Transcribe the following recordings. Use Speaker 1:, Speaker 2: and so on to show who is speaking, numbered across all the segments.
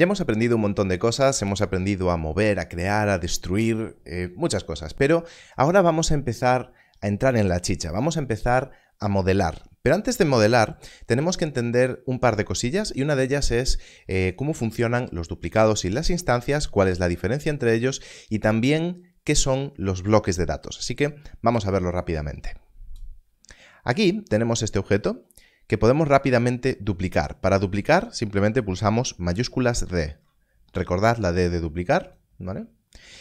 Speaker 1: Ya hemos aprendido un montón de cosas, hemos aprendido a mover, a crear, a destruir, eh, muchas cosas, pero ahora vamos a empezar a entrar en la chicha, vamos a empezar a modelar. Pero antes de modelar, tenemos que entender un par de cosillas y una de ellas es eh, cómo funcionan los duplicados y las instancias, cuál es la diferencia entre ellos y también qué son los bloques de datos. Así que vamos a verlo rápidamente. Aquí tenemos este objeto que podemos rápidamente duplicar. Para duplicar simplemente pulsamos mayúsculas D. Recordad la D de duplicar, ¿vale?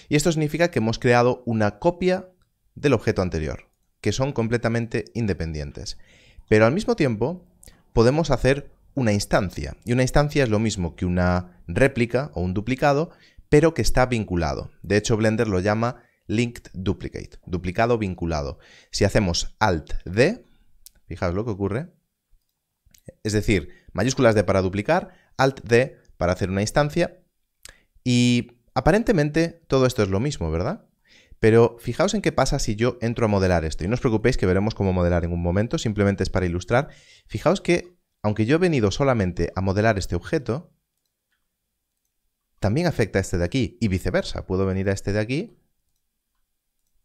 Speaker 1: Y esto significa que hemos creado una copia del objeto anterior, que son completamente independientes. Pero al mismo tiempo podemos hacer una instancia, y una instancia es lo mismo que una réplica o un duplicado, pero que está vinculado. De hecho, Blender lo llama linked duplicate, duplicado vinculado. Si hacemos alt D, fijaos lo que ocurre, es decir, mayúsculas D para duplicar, Alt D para hacer una instancia. Y aparentemente todo esto es lo mismo, ¿verdad? Pero fijaos en qué pasa si yo entro a modelar esto. Y no os preocupéis que veremos cómo modelar en un momento, simplemente es para ilustrar. Fijaos que, aunque yo he venido solamente a modelar este objeto, también afecta a este de aquí y viceversa. Puedo venir a este de aquí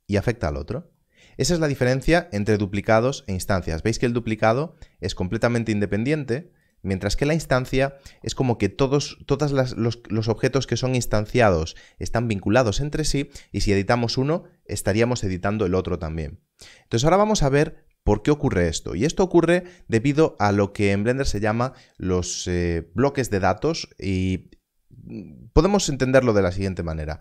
Speaker 1: y afecta al otro. Esa es la diferencia entre duplicados e instancias. Veis que el duplicado es completamente independiente, mientras que la instancia es como que todos los, objetos que son instanciados están vinculados entre sí y si editamos uno, estaríamos editando el otro también. Entonces ahora vamos a ver por qué ocurre esto. Y esto ocurre debido a lo que en Blender se llama los eh, bloques de datos y mm, podemos entenderlo de la siguiente manera.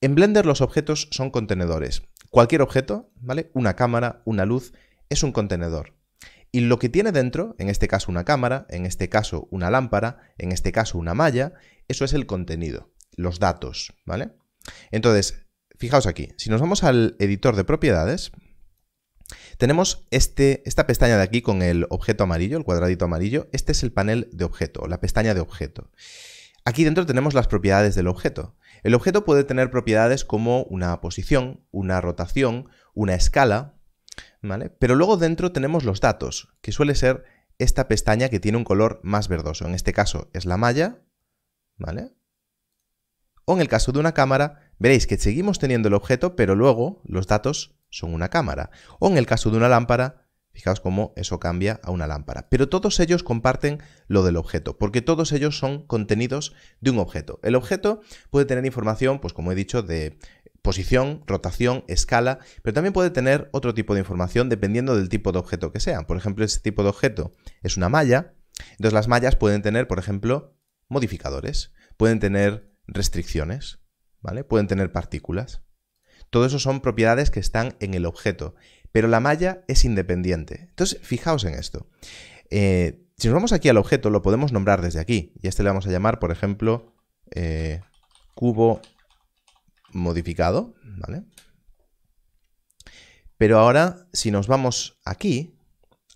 Speaker 1: En Blender los objetos son contenedores. Cualquier objeto, ¿vale? Una cámara, una luz, es un contenedor. Y lo que tiene dentro, en este caso una cámara, en este caso una lámpara, en este caso una malla, eso es el contenido, los datos, ¿vale? Entonces, fijaos aquí, si nos vamos al editor de propiedades, tenemos este, esta pestaña de aquí con el objeto amarillo, el cuadradito amarillo, este es el panel de objeto, la pestaña de objeto. Aquí dentro tenemos las propiedades del objeto. El objeto puede tener propiedades como una posición, una rotación, una escala, ¿vale? Pero luego dentro tenemos los datos, que suele ser esta pestaña que tiene un color más verdoso. En este caso es la malla, ¿vale? O en el caso de una cámara, veréis que seguimos teniendo el objeto, pero luego los datos son una cámara. O en el caso de una lámpara, Fijaos cómo eso cambia a una lámpara. Pero todos ellos comparten lo del objeto, porque todos ellos son contenidos de un objeto. El objeto puede tener información, pues como he dicho, de posición, rotación, escala, pero también puede tener otro tipo de información dependiendo del tipo de objeto que sea. Por ejemplo, ese tipo de objeto es una malla, entonces las mallas pueden tener, por ejemplo, modificadores, pueden tener restricciones, ¿vale? Pueden tener partículas. Todo eso son propiedades que están en el objeto, pero la malla es independiente. Entonces, fijaos en esto. Eh, si nos vamos aquí al objeto, lo podemos nombrar desde aquí. Y a este le vamos a llamar, por ejemplo, eh, cubo modificado. Pero ahora, si nos vamos aquí,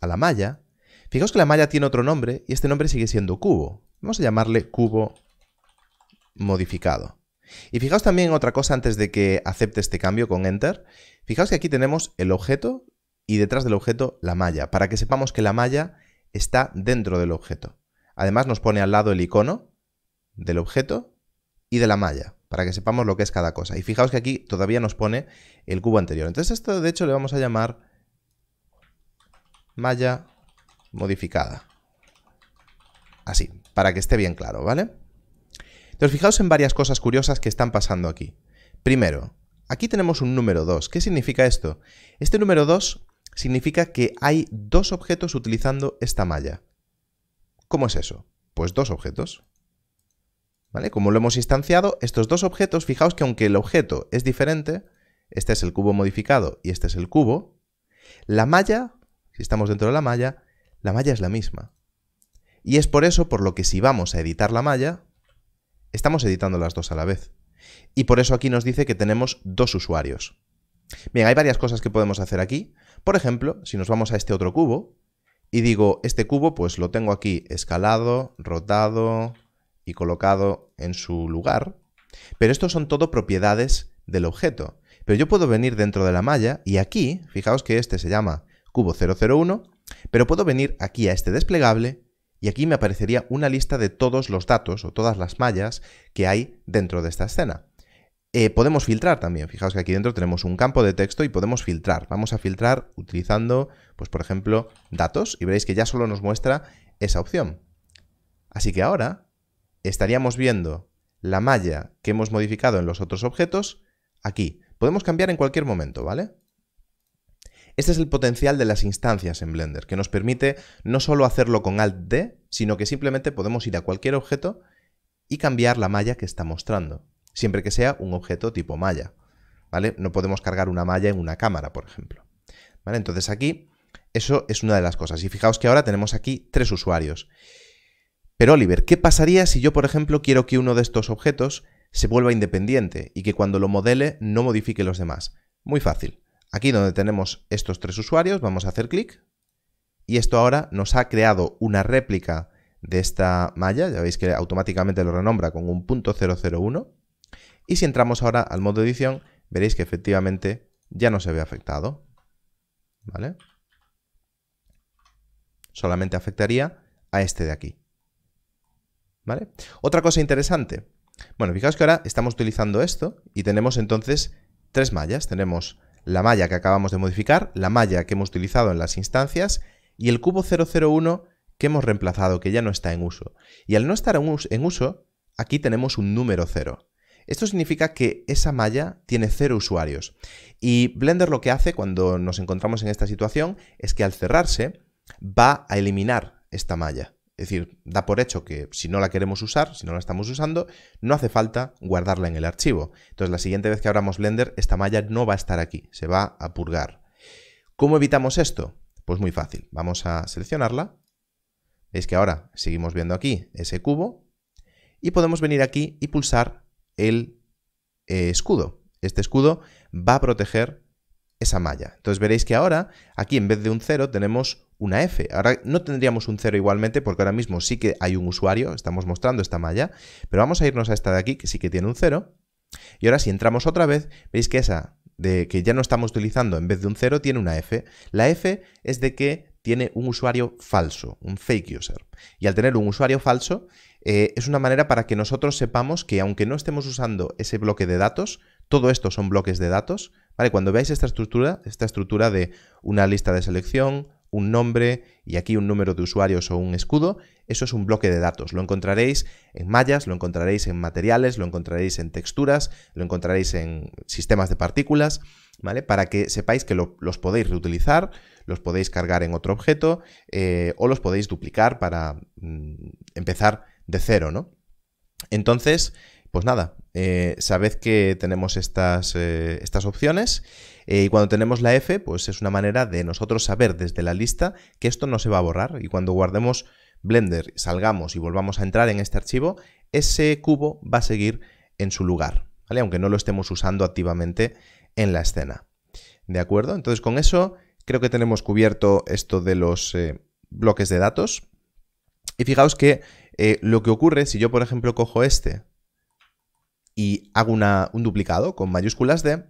Speaker 1: a la malla, fijaos que la malla tiene otro nombre y este nombre sigue siendo cubo. Vamos a llamarle cubo modificado. Y fijaos también otra cosa antes de que acepte este cambio con Enter. Fijaos que aquí tenemos el objeto y detrás del objeto la malla, para que sepamos que la malla está dentro del objeto. Además nos pone al lado el icono del objeto y de la malla, para que sepamos lo que es cada cosa. Y fijaos que aquí todavía nos pone el cubo anterior. Entonces esto de hecho le vamos a llamar malla modificada. Así, para que esté bien claro, ¿vale? Entonces, fijaos en varias cosas curiosas que están pasando aquí. Primero, aquí tenemos un número 2. ¿Qué significa esto? Este número 2 significa que hay dos objetos utilizando esta malla. ¿Cómo es eso? Pues dos objetos. ¿Vale? Como lo hemos instanciado, estos dos objetos, fijaos que aunque el objeto es diferente, este es el cubo modificado y este es el cubo, la malla, si estamos dentro de la malla, la malla es la misma. Y es por eso por lo que si vamos a editar la malla, Estamos editando las dos a la vez. Y por eso aquí nos dice que tenemos dos usuarios. Bien, hay varias cosas que podemos hacer aquí. Por ejemplo, si nos vamos a este otro cubo y digo, este cubo pues lo tengo aquí escalado, rotado y colocado en su lugar. Pero estos son todo propiedades del objeto. Pero yo puedo venir dentro de la malla y aquí, fijaos que este se llama cubo 001, pero puedo venir aquí a este desplegable y aquí me aparecería una lista de todos los datos o todas las mallas que hay dentro de esta escena. Eh, podemos filtrar también, fijaos que aquí dentro tenemos un campo de texto y podemos filtrar. Vamos a filtrar utilizando, pues por ejemplo, datos y veréis que ya solo nos muestra esa opción. Así que ahora estaríamos viendo la malla que hemos modificado en los otros objetos aquí. Podemos cambiar en cualquier momento, ¿vale? Este es el potencial de las instancias en Blender, que nos permite no solo hacerlo con Alt-D, sino que simplemente podemos ir a cualquier objeto y cambiar la malla que está mostrando, siempre que sea un objeto tipo malla. ¿vale? No podemos cargar una malla en una cámara, por ejemplo. ¿Vale? Entonces aquí, eso es una de las cosas. Y fijaos que ahora tenemos aquí tres usuarios. Pero Oliver, ¿qué pasaría si yo, por ejemplo, quiero que uno de estos objetos se vuelva independiente y que cuando lo modele no modifique los demás? Muy fácil. Aquí donde tenemos estos tres usuarios, vamos a hacer clic y esto ahora nos ha creado una réplica de esta malla, ya veis que automáticamente lo renombra con un punto 001 y si entramos ahora al modo edición veréis que efectivamente ya no se ve afectado, Solamente afectaría a este de aquí, ¿vale? Otra cosa interesante, bueno, fijaos que ahora estamos utilizando esto y tenemos entonces tres mallas, tenemos la malla que acabamos de modificar, la malla que hemos utilizado en las instancias y el cubo 001 que hemos reemplazado, que ya no está en uso. Y al no estar en uso, aquí tenemos un número 0. Esto significa que esa malla tiene 0 usuarios. Y Blender lo que hace cuando nos encontramos en esta situación es que al cerrarse va a eliminar esta malla. Es decir, da por hecho que si no la queremos usar, si no la estamos usando, no hace falta guardarla en el archivo. Entonces la siguiente vez que abramos Blender, esta malla no va a estar aquí, se va a purgar. ¿Cómo evitamos esto? Pues muy fácil. Vamos a seleccionarla. Veis que ahora seguimos viendo aquí ese cubo. Y podemos venir aquí y pulsar el eh, escudo. Este escudo va a proteger esa malla. Entonces veréis que ahora aquí en vez de un 0 tenemos una F. Ahora no tendríamos un 0 igualmente porque ahora mismo sí que hay un usuario, estamos mostrando esta malla, pero vamos a irnos a esta de aquí que sí que tiene un 0. Y ahora si entramos otra vez, veis que esa de que ya no estamos utilizando en vez de un 0 tiene una F. La F es de que tiene un usuario falso, un fake user. Y al tener un usuario falso, eh, es una manera para que nosotros sepamos que aunque no estemos usando ese bloque de datos, todo esto son bloques de datos, ¿vale? Cuando veáis esta estructura, esta estructura de una lista de selección, un nombre y aquí un número de usuarios o un escudo, eso es un bloque de datos. Lo encontraréis en mallas, lo encontraréis en materiales, lo encontraréis en texturas, lo encontraréis en sistemas de partículas, ¿vale? Para que sepáis que los podéis reutilizar, los podéis cargar en otro objeto eh, o los podéis duplicar para mm, empezar de cero, ¿no? Entonces, pues nada, eh, sabed que tenemos estas, eh, estas opciones eh, y cuando tenemos la F, pues es una manera de nosotros saber desde la lista que esto no se va a borrar y cuando guardemos Blender, salgamos y volvamos a entrar en este archivo, ese cubo va a seguir en su lugar, ¿vale? aunque no lo estemos usando activamente en la escena. ¿De acuerdo? Entonces con eso creo que tenemos cubierto esto de los bloques de datos. Y fijaos que lo que ocurre si yo, por ejemplo, cojo este y hago un duplicado con mayúsculas D,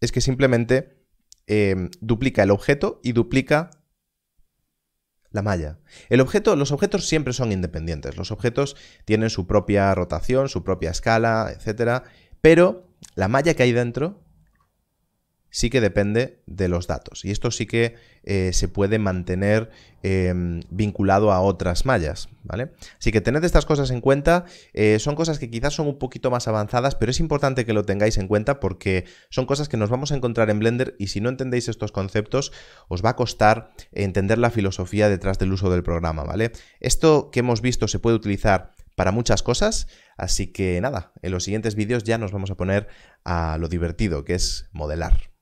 Speaker 1: es que simplemente em, duplica el objeto y duplica la malla. El objeto, los objetos siempre son independientes. Los objetos tienen su propia rotación, su propia escala, etc. Pero la malla que hay dentro sí que depende de los datos. Y esto sí que eh, se puede mantener em, vinculado a otras mallas, ¿vale? Así que tened estas cosas en cuenta. Eh, son cosas que quizás son un poquito más avanzadas, pero es importante que lo tengáis en cuenta porque son cosas que nos vamos a encontrar en Blender y si no entendéis estos conceptos, os va a costar entender la filosofía detrás del uso del programa, ¿vale? Esto que hemos visto se puede utilizar para muchas cosas, así que nada, en los siguientes vídeos ya nos vamos a poner a lo divertido que es modelar.